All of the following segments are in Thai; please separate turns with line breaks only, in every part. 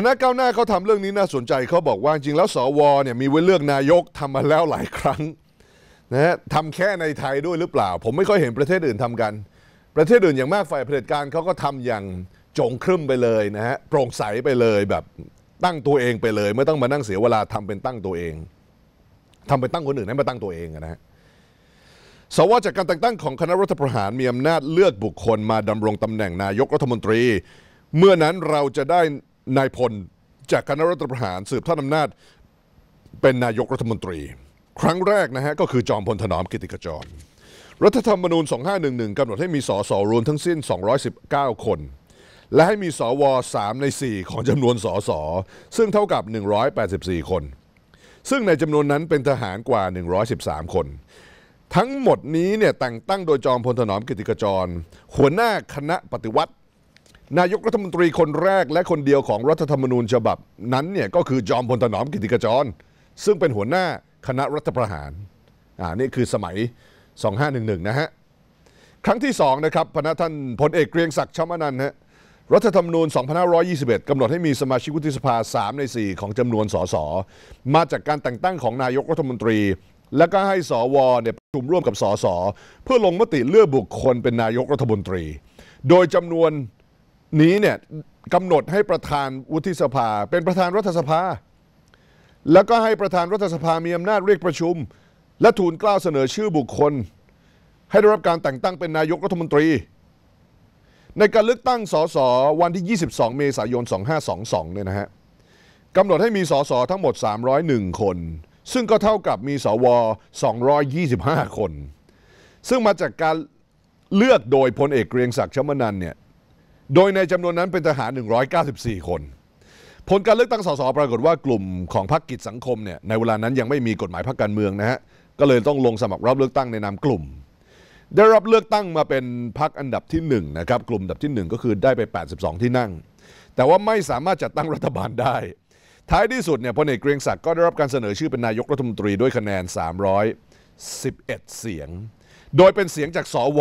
คณะก้าวหน้าเขาทำเรื่องนี้น่าสนใจเขาบอกว่าจริงแล้วสวเนี่ยมีไว้เลือกนายกทำมาแล้วหลายครั้งนะฮะทำแค่ในไทยด้วยหรือเปล่า ผมไม่ค่อยเห็นประเทศอื่นทำกัน ประเทศอื่นอย่างมากฝ่ายเผด็จการเขาก็ทำอย่างจงครึ่มไปเลยนะฮะโปร่งใสไปเลยแบบตั้งตัวเองไปเลย ไม่ต้องมานั่งเสียเวลาทำเป็นตั้งตัวเองทำเป็นตั้งคนอื่นให้มาตั้งตัวเองนะฮะ สวจากการแต่งตั้งของคณะรัฐประหารมีอำนาจเลือกบุคคลมาดำรงตำแหน่งนายกรัฐมนตรี เมื่อนั้นเราจะได้นายพลจากคณะรัฐประหารสืบทอดอำนาจเป็นนายกรัฐมนตรี ครั้งแรกนะฮะก็คือจอมพลถนอมกิติกจร รัฐธรรมนูญ 2511 กำหนดให้มีสสรวมทั้งสิ้น 219 คน และให้มีสว3ใน 4 ของจำนวนสสซึ่งเท่ากับ 184 คน ซึ่งในจำนวนนั้นเป็นทหารกว่า 113 คน ทั้งหมดนี้เนี่ยแต่งตั้งโดยจอมพลถนอมกิติกจรหัวหน้าคณะปฏิวัตินายกรัฐมนตรีคนแรกและคนเดียวของรัฐธรรมนูญฉบับนั้นเนี่ยก็คือจอมพลถนอมกิติกจร ซึ่งเป็นหัวหน้าคณะรัฐประหาร อ่า นี่คือสมัย 2511 นะฮะ ครั้งที่2นะครับพนัท่านพลเอกเกรียงศักดิ์ชมานันฮะรัฐธรรมนูญ2521กำหนดให้มีสมาชิกวุฒิสภา 3 ใน 4 ของจำนวนสสมาจากการแต่งตั้งของนายกรัฐมนตรี และก็ให้สวเนี่ยประชุมร่วมกับสสเพื่อลงมติเลือกบุคคลเป็นนายกรัฐมนตรี โดยจำนวนนี้เนี่ยกำหนดให้ประธานวุฒิสภา เป็นประธานรัฐสภา แล้วก็ให้ประธานรัฐสภามีอำนาจเรียกประชุม และทูลเกล้าเสนอชื่อบุคคล ให้ได้รับการแต่งตั้งเป็นนายกรัฐมนตรี ในการเลือกตั้งสสวันที่ 22 เมษายน 2522 เนี่ยนะฮะกำหนดให้มีสสทั้งหมด 301 คน ซึ่งก็เท่ากับมีสว 225 คน ซึ่งมาจากการเลือกโดยพลเอกเกรียงศักดิ์ชมนันเนี่ยโดยในจำนวนนั้นเป็นทหาร 194 คน ผลการเลือกตั้งสส ปรากฏว่ากลุ่มของพรรคกิจสังคมเนี่ย ในเวลานั้นยังไม่มีกฎหมายพรรคการเมืองนะฮะ ก็เลยต้องลงสมัครรับเลือกตั้งในนามกลุ่ม ได้รับเลือกตั้งมาเป็นพรรคอันดับที่1นะครับ กลุ่มอันดับที่ 1 ก็คือได้ไป 82 ที่นั่ง แต่ว่าไม่สามารถจัดตั้งรัฐบาลได้ ท้ายที่สุดเนี่ยพลเอกเกรียงศักดิ์ก็ได้รับการเสนอชื่อเป็นนายกรัฐมนตรีด้วยคะแนน 311 เสียง โดยเป็นเสียงจากสว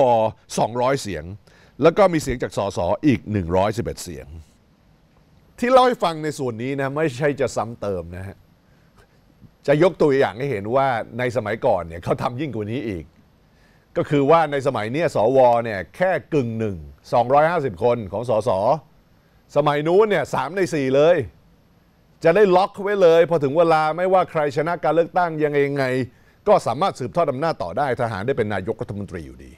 200 เสียงแล้วก็มีเสียงจากสสอีก 111 เสียง ที่เล่าให้ฟังในส่วนนี้นะไม่ใช่จะซ้ำเติมนะฮะจะยกตัวอย่างให้เห็นว่าในสมัยก่อนเนี่ยเขาทำยิ่งกว่านี้อีก ก็คือว่าในสมัยนี้สวเนี่ยแค่กึ่งหนึ่ง250 คนของสสสมัยนู้นเนี่ยสามในสี่เลย จะได้ล็อกไว้เลย พอถึงเวลาไม่ว่าใครชนะการเลือกตั้งยังไง ก็สามารถสืบทอดอำนาจต่อได้ทหารได้เป็นนายกรัฐมนตรีอยู่ดี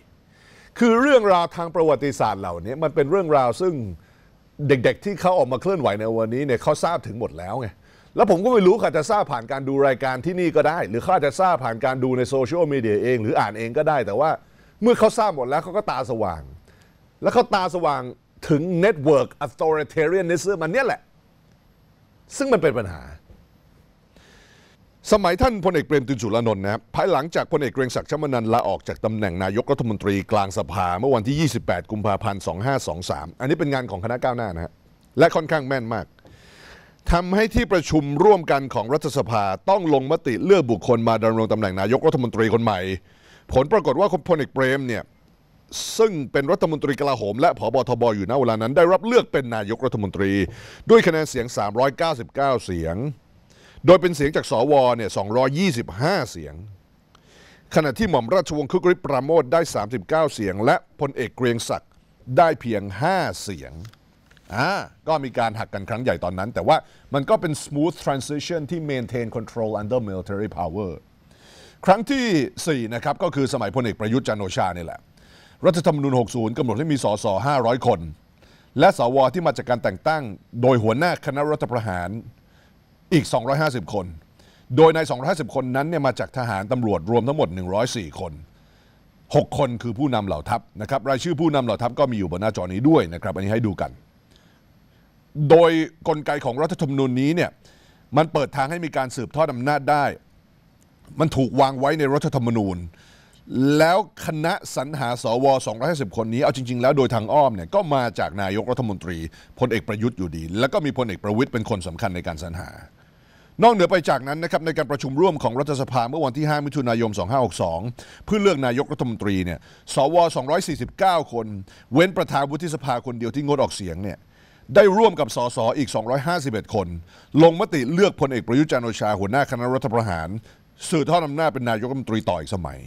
คือเรื่องราวทางประวัติศาสตร์เหล่านี้มันเป็นเรื่องราวซึ่งเด็ก ๆ ที่เขาออกมาเคลื่อนไหวในวันนี้เนี่ยเขาทราบถึงหมดแล้วไงแล้วผมก็ไม่รู้ค่ะจะทราบผ่านการดูรายการที่นี่ก็ได้ หรือเขาจะทราบผ่านการดูในโซเชียลมีเดียเองหรืออ่านเองก็ได้แต่ว่าเมื่อเขาทราบหมดแล้วเขาก็ตาสว่าง แล้วเขาตาสว่างถึง Network Authoritarianism มันเนี่ยแหละซึ่งมันเป็นปัญหาสมัยท่านพลเอกเปรมตินสุรานนท์นะครับภายหลังจากพลเอกเกรงศักดิ์ชมนันลาออกจากตำแหน่งนายกรัฐมนตรีกลางสภา เมื่อวันที่ 28 กุมภาพันธ์ 2523 อันนี้เป็นงานของคณะก้าวหน้านะฮะและค่อนข้างแม่นมาก ทำให้ที่ประชุมร่วมกันของรัฐสภา ต้องลงมติเลือกบุคคลมาดำรงตำแหน่งนายกรัฐมนตรีคนใหม่ ผลปรากฏว่าพลเอกเปรมเนี่ยซึ่งเป็นรัฐมนตรีกลาโหม และผบทบอยู่ณเวลานั้น ได้รับเลือกเป็นนายกรัฐมนตรี ด้วยคะแนนเสียง 399 เสียงโดยเป็นเสียงจากสว เนี่ย 225 เสียง ขณะที่หม่อมราชวงศ์คึกฤทธิ์ปราโมทได้ 39 เสียง และพลเอกเกรียงศักดิ์ได้เพียง 5 เสียง อ่า ก็มีการหักกันครั้งใหญ่ตอนนั้น แต่ว่ามันก็เป็น smooth transition ที่ maintain control under military power ครั้งที่4นะครับ ก็คือสมัยพลเอกประยุทธ์จันโอชาเนี่ยแหละ รัฐธรรมนูญ 60กำหนดให้มี สส 500 คน และสว ที่มาจากการแต่งตั้ง โดยหัวหน้าคณะรัฐประหารอีก 250 คน โดยใน 250 คนนั้น เนี่ย มาจากทหารตำรวจรวมทั้งหมด 104 คน 6 คนคือผู้นำเหล่าทัพ นะครับ รายชื่อผู้นำเหล่าทัพก็มีอยู่บนหน้าจอนี้ด้วยนะครับ อันนี้ให้ดูกัน โดยกลไกของรัฐธรรมนูญนี้ เนี่ย มันเปิดทางให้มีการสืบทอดอำนาจได้ มันถูกวางไว้ในรัฐธรรมนูญแล้วคณะสรรหาสว 250 คนนี้ เอาจริงๆ แล้วโดยทางอ้อม เนี่ย ก็มาจากนายกรัฐมนตรีพลเอกประยุทธ์อยู่ดี แล้วก็มีพลเอกประวิทย์เป็นคนสำคัญในการสรรหานอกเหนือไปจากนั้นนะครับในการประชุมร่วมของรัฐสภาเมื่อวันที่ 5 มิถุนายน 2562 เพื่อเลือกนายกรัฐมนตรีเนี่ย สว 249 คน เว้นประธานวุฒิสภาคนเดียวที่งดออกเสียงเนี่ย ได้ร่วมกับ สส อีก 251 คน ลงมติเลือกพลเอกประยุจันโอชาหัวหน้าคณะรัฐประหาร สื่อทอดอำนาจเป็นนายกรัฐมนตรีต่ออีกสมัย